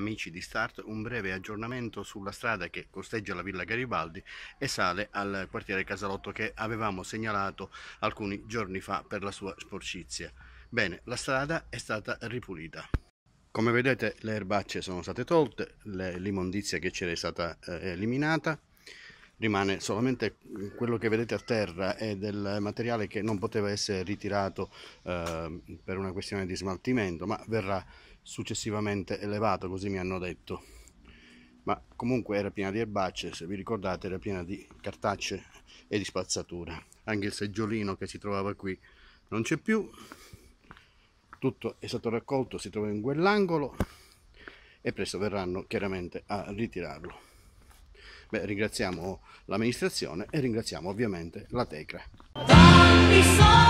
amici di Start un breve aggiornamento sulla strada che costeggia la Villa Garibaldi e sale al quartiere Casalotto che avevamo segnalato alcuni giorni fa per la sua sporcizia. Bene, la strada è stata ripulita. Come vedete le erbacce sono state tolte, l'immondizia che c'era è stata eh, eliminata, rimane solamente quello che vedete a terra e del materiale che non poteva essere ritirato eh, per una questione di smaltimento ma verrà successivamente elevato, così mi hanno detto. Ma comunque era piena di erbacce, se vi ricordate era piena di cartacce e di spazzatura. Anche il seggiolino che si trovava qui non c'è più. Tutto è stato raccolto, si trova in quell'angolo e presto verranno chiaramente a ritirarlo. Beh, ringraziamo l'amministrazione e ringraziamo ovviamente la Tecra.